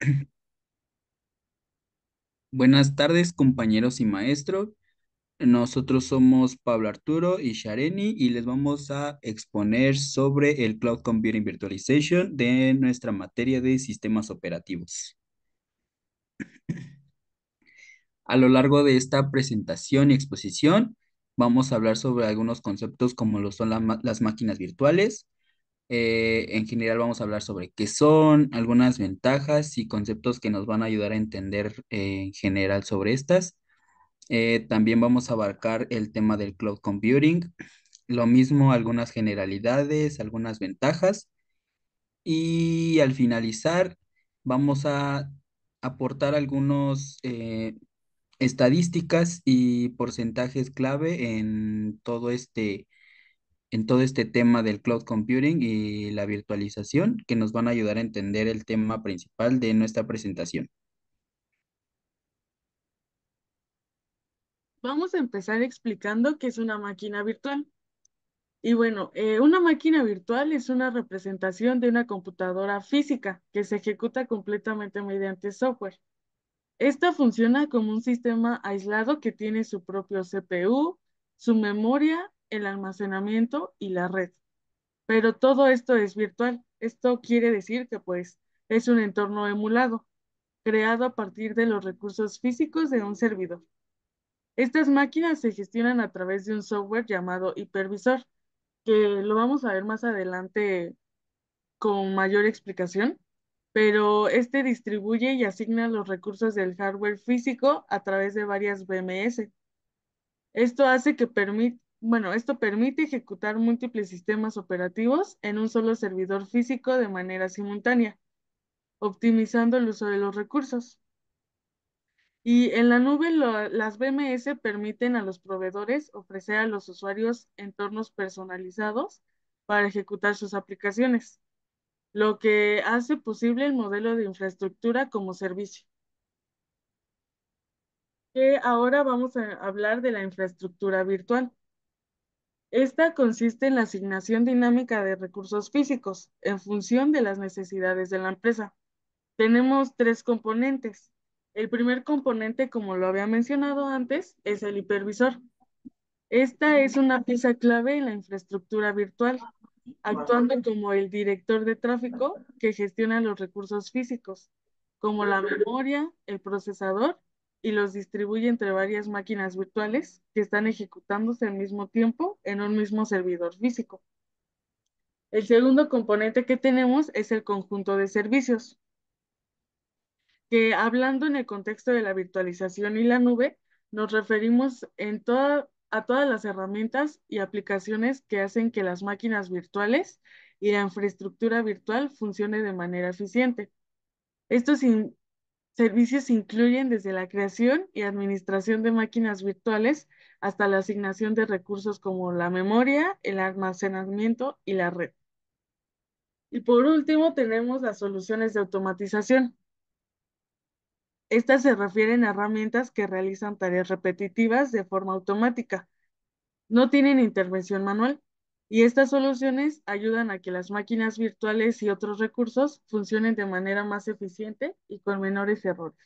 Buenas tardes, compañeros y maestro. Nosotros somos Pablo Arturo y Shareni y les vamos a exponer sobre el Cloud Computing Virtualization de nuestra materia de sistemas operativos. A lo largo de esta presentación y exposición, vamos a hablar sobre algunos conceptos como lo son las máquinas virtuales, eh, en general vamos a hablar sobre qué son, algunas ventajas y conceptos que nos van a ayudar a entender eh, en general sobre estas. Eh, también vamos a abarcar el tema del cloud computing, lo mismo algunas generalidades, algunas ventajas. Y al finalizar vamos a aportar algunos estadísticas y porcentajes clave en todo este en todo este tema del cloud computing y la virtualización que nos van a ayudar a entender el tema principal de nuestra presentación. Vamos a empezar explicando qué es una máquina virtual. Y bueno, eh, una máquina virtual es una representación de una computadora física que se ejecuta completamente mediante software. Esta funciona como un sistema aislado que tiene su propio CPU, su memoria el almacenamiento y la red. Pero todo esto es virtual. Esto quiere decir que pues es un entorno emulado, creado a partir de los recursos físicos de un servidor. Estas máquinas se gestionan a través de un software llamado hipervisor, que lo vamos a ver más adelante con mayor explicación, pero este distribuye y asigna los recursos del hardware físico a través de varias BMS. Esto hace que, bueno, esto permite ejecutar múltiples sistemas operativos en un solo servidor físico de manera simultánea, optimizando el uso de los recursos. Y en la nube, las BMS permiten a los proveedores ofrecer a los usuarios entornos personalizados para ejecutar sus aplicaciones, lo que hace posible el modelo de infraestructura como servicio. Que ahora vamos a hablar de la infraestructura virtual. Esta consiste en la asignación dinámica de recursos físicos en función de las necesidades de la empresa. Tenemos tres componentes. El primer componente, como lo había mencionado antes, es el hipervisor. Esta es una pieza clave en la infraestructura virtual, actuando como el director de tráfico que gestiona los recursos físicos, como la memoria, el procesador y los distribuye entre varias máquinas virtuales que están ejecutándose al mismo tiempo en un mismo servidor físico. El segundo componente que tenemos es el conjunto de servicios, que hablando en el contexto de la virtualización y la nube, nos referimos en toda, a todas las herramientas y aplicaciones que hacen que las máquinas virtuales y la infraestructura virtual funcionen de manera eficiente. Esto sin, servicios incluyen desde la creación y administración de máquinas virtuales hasta la asignación de recursos como la memoria, el almacenamiento y la red. Y por último, tenemos las soluciones de automatización. Estas se refieren a herramientas que realizan tareas repetitivas de forma automática. No tienen intervención manual, y estas soluciones ayudan a que las máquinas virtuales y otros recursos funcionen de manera más eficiente y con menores errores.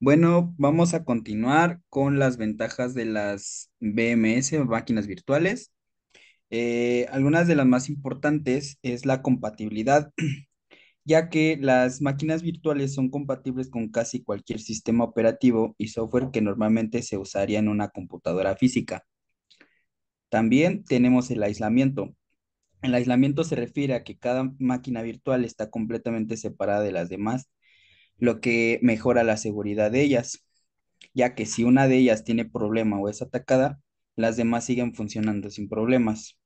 Bueno, vamos a continuar con las ventajas de las BMS, máquinas virtuales. Eh, algunas de las más importantes es la compatibilidad ya que las máquinas virtuales son compatibles con casi cualquier sistema operativo y software que normalmente se usaría en una computadora física. También tenemos el aislamiento. El aislamiento se refiere a que cada máquina virtual está completamente separada de las demás, lo que mejora la seguridad de ellas, ya que si una de ellas tiene problema o es atacada, las demás siguen funcionando sin problemas.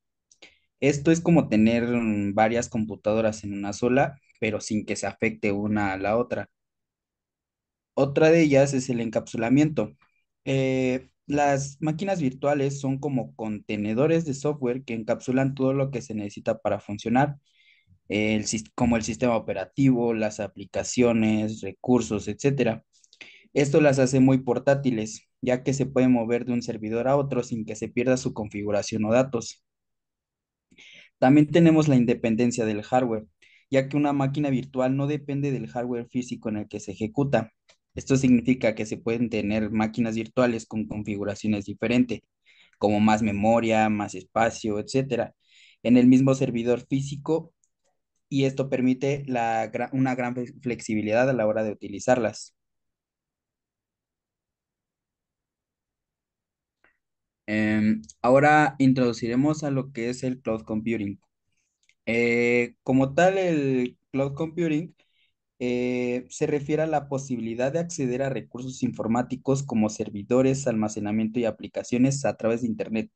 Esto es como tener mm, varias computadoras en una sola, pero sin que se afecte una a la otra. Otra de ellas es el encapsulamiento. Eh, las máquinas virtuales son como contenedores de software que encapsulan todo lo que se necesita para funcionar, como el sistema operativo, las aplicaciones, recursos, etc. Esto las hace muy portátiles, ya que se pueden mover de un servidor a otro sin que se pierda su configuración o datos. También tenemos la independencia del hardware, ya que una máquina virtual no depende del hardware físico en el que se ejecuta. Esto significa que se pueden tener máquinas virtuales con configuraciones diferentes, como más memoria, más espacio, etcétera, en el mismo servidor físico y esto permite una gran flexibilidad a la hora de utilizarlas. Em, ahora introduciremos a lo que es el cloud computing. Eh, como tal, el cloud computing eh, se refiere a la posibilidad de acceder a recursos informáticos como servidores, almacenamiento y aplicaciones a través de Internet,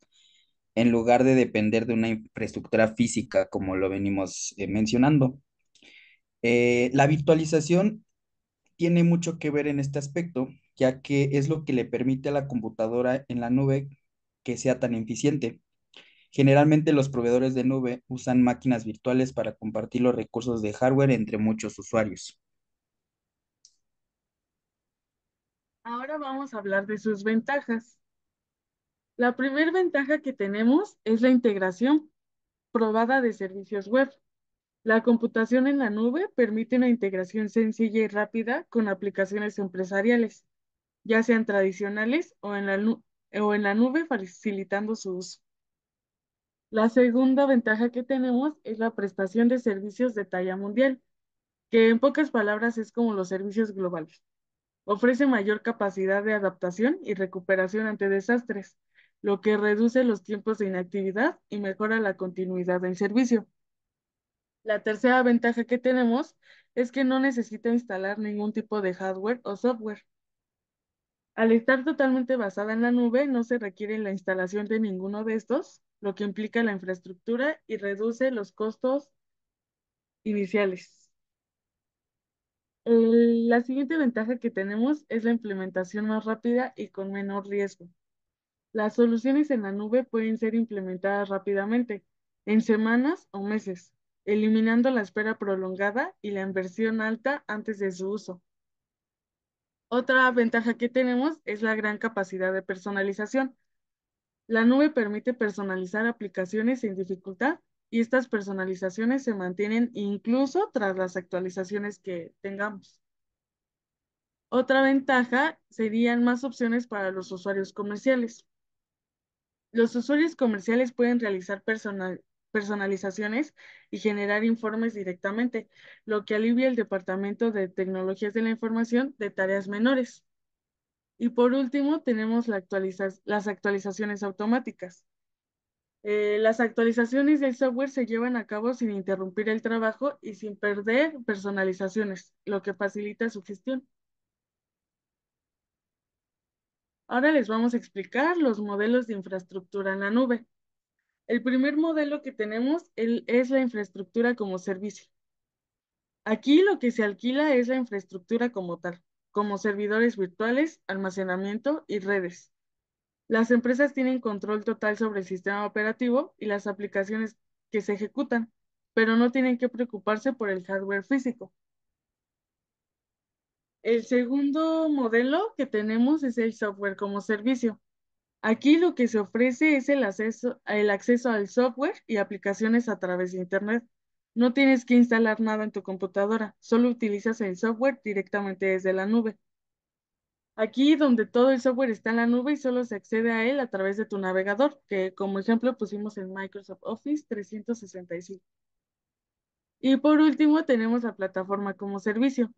en lugar de depender de una infraestructura física, como lo venimos eh, mencionando. la virtualización tiene mucho que ver en este aspecto, ya que es lo que le permite a la computadora en la nube que sea tan eficiente. Generalmente los proveedores de nube usan máquinas virtuales para compartir los recursos de hardware entre muchos usuarios. Ahora vamos a hablar de sus ventajas. La primera ventaja que tenemos es la integración probada de servicios web. La computación en la nube permite una integración sencilla y rápida con aplicaciones empresariales, ya sean tradicionales o en la, nube o en la nube facilitando su uso. La segunda ventaja que tenemos es la prestación de servicios de talla mundial, que en pocas palabras es como los servicios globales. Ofrece mayor capacidad de adaptación y recuperación ante desastres, lo que reduce los tiempos de inactividad y mejora la continuidad del servicio. La tercera ventaja que tenemos es que no necesita instalar ningún tipo de hardware o software. Al estar totalmente basada en la nube, no se requiere la instalación de ninguno de estos, lo que implica la infraestructura y reduce los costos iniciales. la siguiente ventaja que tenemos es la implementación más rápida y con menor riesgo. Las soluciones en la nube pueden ser implementadas rápidamente, en semanas o meses, eliminando la espera prolongada y la inversión alta antes de su uso. Otra ventaja que tenemos es la gran capacidad de personalización. La nube permite personalizar aplicaciones sin dificultad y estas personalizaciones se mantienen incluso tras las actualizaciones que tengamos. Otra ventaja serían más opciones para los usuarios comerciales. Los usuarios comerciales pueden realizar personal, personalizaciones y generar informes directamente, lo que alivia el Departamento de Tecnologías de la Información de tareas menores. Y por último, tenemos las actualizaciones automáticas. Eh, las actualizaciones del software se llevan a cabo sin interrumpir el trabajo y sin perder personalizaciones, lo que facilita su gestión. Ahora les vamos a explicar los modelos de infraestructura en la nube. El primer modelo que tenemos es la infraestructura como servicio. Aquí lo que se alquila es la infraestructura como tal, como servidores virtuales, almacenamiento y redes. Las empresas tienen control total sobre el sistema operativo y las aplicaciones que se ejecutan, pero no tienen que preocuparse por el hardware físico. El segundo modelo que tenemos es el software como servicio. Aquí lo que se ofrece es el acceso, acceso al software y aplicaciones a través de Internet. No tienes que instalar nada en tu computadora, solo utilizas el software directamente desde la nube. Aquí donde todo el software está en la nube y solo se accede a él a través de tu navegador, que como ejemplo pusimos en Microsoft Office 365. Y por último tenemos la plataforma como servicio,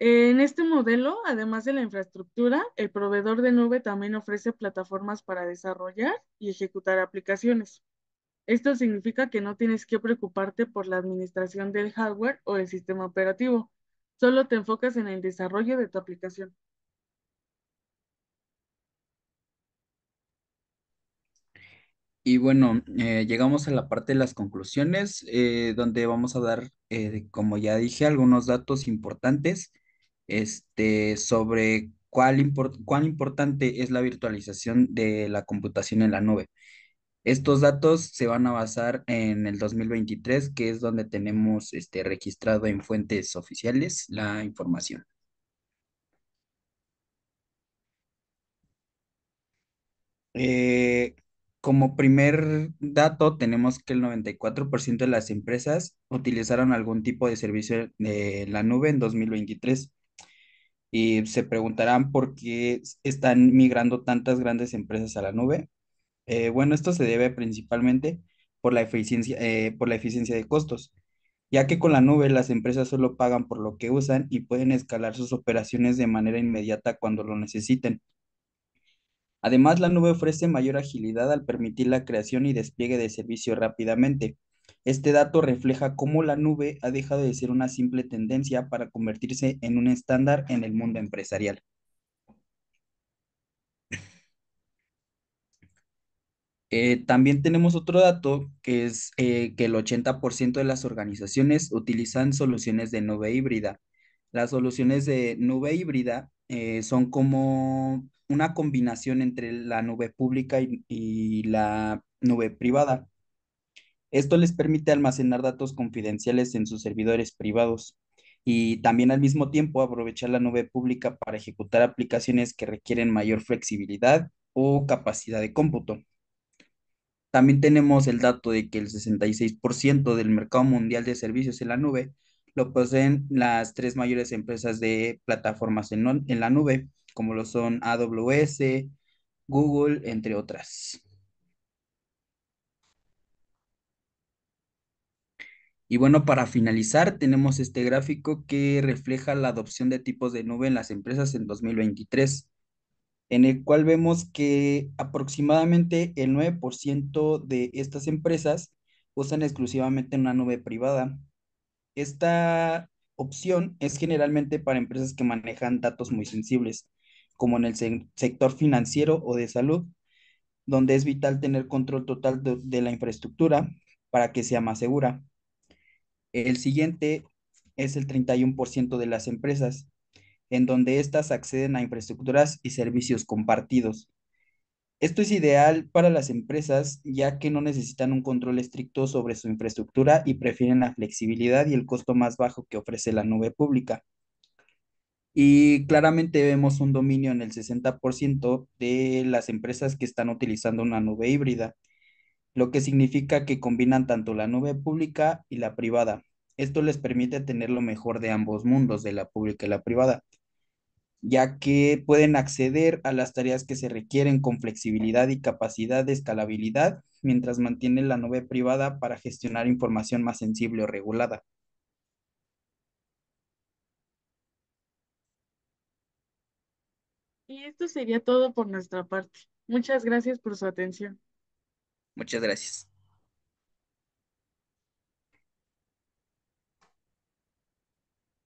en este modelo, además de la infraestructura, el proveedor de nube también ofrece plataformas para desarrollar y ejecutar aplicaciones. Esto significa que no tienes que preocuparte por la administración del hardware o el sistema operativo. Solo te enfocas en el desarrollo de tu aplicación. Y bueno, eh, llegamos a la parte de las conclusiones, eh, donde vamos a dar, eh, como ya dije, algunos datos importantes este, sobre cuál cuán importante es la virtualización de la computación en la nube. Estos datos se van a basar en el 2023, que es donde tenemos este, registrado en fuentes oficiales la información. Eh, como primer dato, tenemos que el 94% de las empresas utilizaron algún tipo de servicio de eh, la nube en 2023. Y se preguntarán por qué están migrando tantas grandes empresas a la nube. Eh, bueno, esto se debe principalmente por la, eficiencia, eh, por la eficiencia de costos, ya que con la nube las empresas solo pagan por lo que usan y pueden escalar sus operaciones de manera inmediata cuando lo necesiten. Además, la nube ofrece mayor agilidad al permitir la creación y despliegue de servicios rápidamente. Este dato refleja cómo la nube ha dejado de ser una simple tendencia para convertirse en un estándar en el mundo empresarial. Eh, también tenemos otro dato que es eh, que el 80% de las organizaciones utilizan soluciones de nube híbrida. Las soluciones de nube híbrida eh, son como una combinación entre la nube pública y la nube privada. Esto les permite almacenar datos confidenciales en sus servidores privados y también al mismo tiempo aprovechar la nube pública para ejecutar aplicaciones que requieren mayor flexibilidad o capacidad de cómputo. También tenemos el dato de que el 66% del mercado mundial de servicios en la nube lo poseen las tres mayores empresas de plataformas en, la nube, como lo son AWS, Google, entre otras. Y bueno, para finalizar, tenemos este gráfico que refleja la adopción de tipos de nube en las empresas en 2023, en el cual vemos que aproximadamente el 9% de estas empresas usan exclusivamente una nube privada. Esta opción es generalmente para empresas que manejan datos muy sensibles, como en el sector financiero o de salud, donde es vital tener control total de la infraestructura para que sea más segura. El siguiente es el 31% de las empresas, en donde éstas acceden a infraestructuras y servicios compartidos. Esto es ideal para las empresas ya que no necesitan un control estricto sobre su infraestructura y prefieren la flexibilidad y el costo más bajo que ofrece la nube pública. Y claramente vemos un dominio en el 60% de las empresas que están utilizando una nube híbrida, lo que significa que combinan tanto la nube pública y la privada. Esto les permite tener lo mejor de ambos mundos, de la pública y la privada, ya que pueden acceder a las tareas que se requieren con flexibilidad y capacidad de escalabilidad, mientras mantienen la nube privada para gestionar información más sensible o regulada. Y esto sería todo por nuestra parte. Muchas gracias por su atención. Muchas gracias.